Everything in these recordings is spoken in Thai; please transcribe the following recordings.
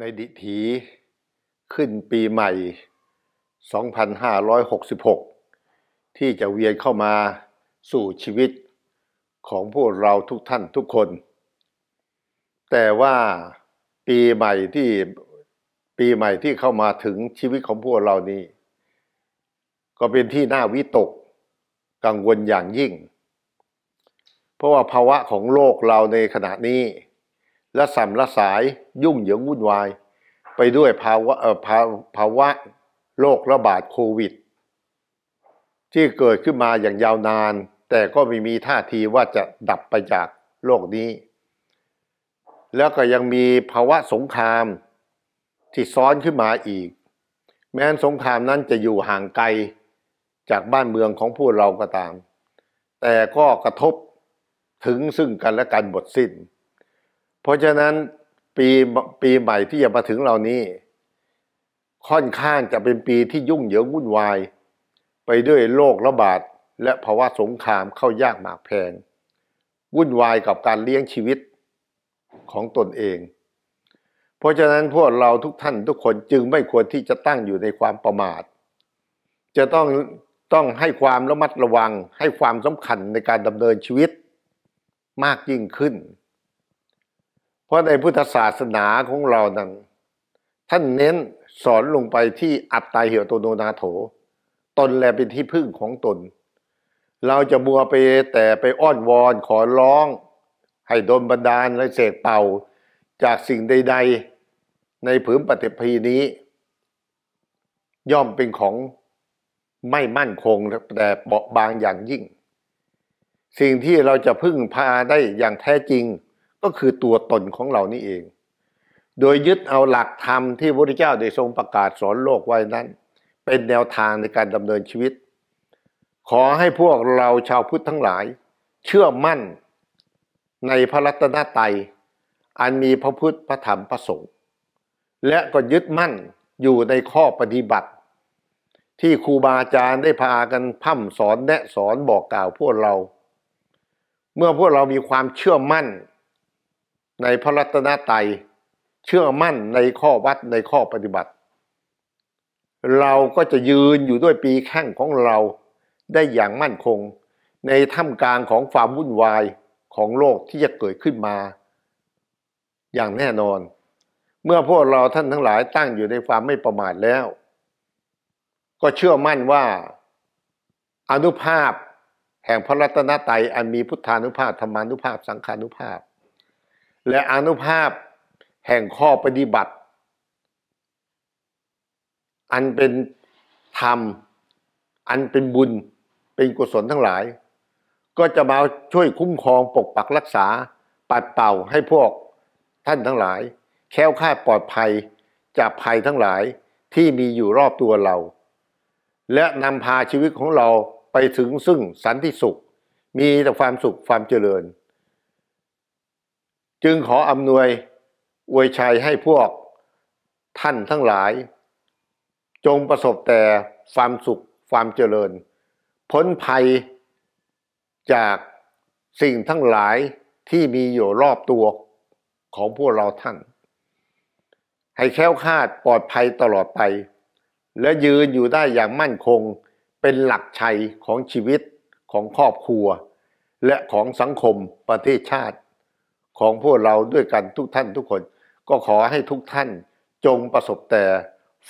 ในดิถีขึ้นปีใหม่ 2566 ที่จะเวียนเข้ามาสู่ชีวิตของพวกเราทุกท่านทุกคน แต่ว่าปีใหม่ที่ปีใหม่ที่เข้ามาถึงชีวิตของพวกเรานี้ ก็เป็นที่น่าวิตกกังวลอย่างยิ่ง เพราะว่าภาวะของโลกเราในขณะนี้และสัมละสายยุ่งเหยิงวุ่นวาย ไปด้วยภาวะภาภาวะโรคระบาดโควิด ที่เกิดขึ้นมาอย่างยาวนาน แต่ก็ไม่มีท่าทีว่าจะดับไปจากโลกนี้ แล้วก็ยังมีภาวะสงครามที่ซ้อนขึ้นมาอีก แม้สงครามนั้นจะอยู่ห่างไกลจากบ้านเมืองของพวกเราก็ตาม แต่ก็กระทบถึงซึ่งกันและกันบทสิ้นเพราะฉะนั้นปีปีใหม่ที่จะมาถึงเรานี้ ค่อนข้างจะเป็นปีที่ยุ่งเหยิงวุ่นวายไปด้วยโรคระบาด และภาวะสงครามเข้ายากหมากแพงวุ่นวายกับการเลี้ยงชีวิตของตนเอง เพราะฉะนั้นพวกเราทุกท่านทุกคนจึงไม่ควรที่จะตั้งอยู่ในความประมาท จะต้องต้องให้ความระมัดระวัง ให้ความสำคัญในการดำเนินชีวิตมากยิ่งขึ้นเพราะในพุทธศาสนาของเรานั้นท่านเน้นสอนลงไปที่อัตตาเหวตโนนาโถ ตนแลเป็นที่พึ่งของตน เราจะบัวไปแต่ไปอ้อนวอนขอร้องให้ดนบันดาลและเสกเป่า จากสิ่งใด ๆ ในผืนปฏิพีนี้ ย่อมเป็นของไม่มั่นคงแต่เบาบางอย่างยิ่ง สิ่งที่เราจะพึ่งพาได้อย่างแท้จริงก็คือตัวตนของเรานี่เอง โดยยึดเอาหลักธรรมที่พระพุทธเจ้าได้ทรงประกาศสอนโลกไว้นั้น เป็นแนวทางในการดำเนินชีวิต ขอให้พวกเราชาวพุทธทั้งหลาย เชื่อมั่นในพระรัตนตรัยอันมีพระพุทธพระธรรมพระสงฆ์และก็ยึดมั่นอยู่ในข้อปฏิบัติ ที่ครูบาอาจารย์ได้พากันพ่ำสอนแนะสอนบอกกล่าวพวกเรา เมื่อพวกเรามีความเชื่อมั่นในพระรัตนตรัยเชื่อมั่นในข้อวัดในข้อปฏิบัติ เราก็จะยืนอยู่ด้วยปีแข้งของเรา ได้อย่างมั่นคงในท่ามกลางของความวุ่นวายของโลกที่จะเกิดขึ้นมา อย่างแน่นอน เมื่อพวกเราท่านทั้งหลายตั้งอยู่ในความไม่ประมาทแล้ว ก็เชื่อมั่นว่าอนุภาพแห่งพระรัตนตรัยอันมีพุทธานุภาพธรรมานุภาพสังขานุภาพและอนุภาพแห่งข้อปฏิบัติ อันเป็นธรรม อันเป็นบุญเป็นกุศลทั้งหลาย ก็จะมาช่วยคุ้มครองปกปักรักษา ปัดเป่าให้พวกท่านทั้งหลาย แค้วค่าปลอดภัยจากภัยทั้งหลายที่มีอยู่รอบตัวเรา และนำพาชีวิตของเราไปถึงซึ่งสันติสุข มีแต่ความสุขความเจริญจึงขออำนวยอวยชัยให้พวกท่านทั้งหลาย จงประสบแต่ความสุขความเจริญ พ้นภัยจากสิ่งทั้งหลายที่มีอยู่รอบตัวของพวกเราท่าน ให้แค้วคาดปลอดภัยตลอดไป และยืนอยู่ได้อย่างมั่นคงเป็นหลักชัยของชีวิตของครอบครัว และของสังคมประเทศชาติของพวกเราด้วยกันทุกท่านทุกคนก็ขอให้ทุกท่านจงประสบแต่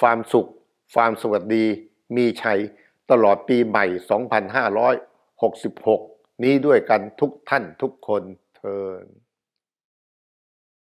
ความสุขความสวัสดีมีชัยตลอดปีใหม่ 2566 นี้ด้วยกันทุกท่านทุกคนเทอ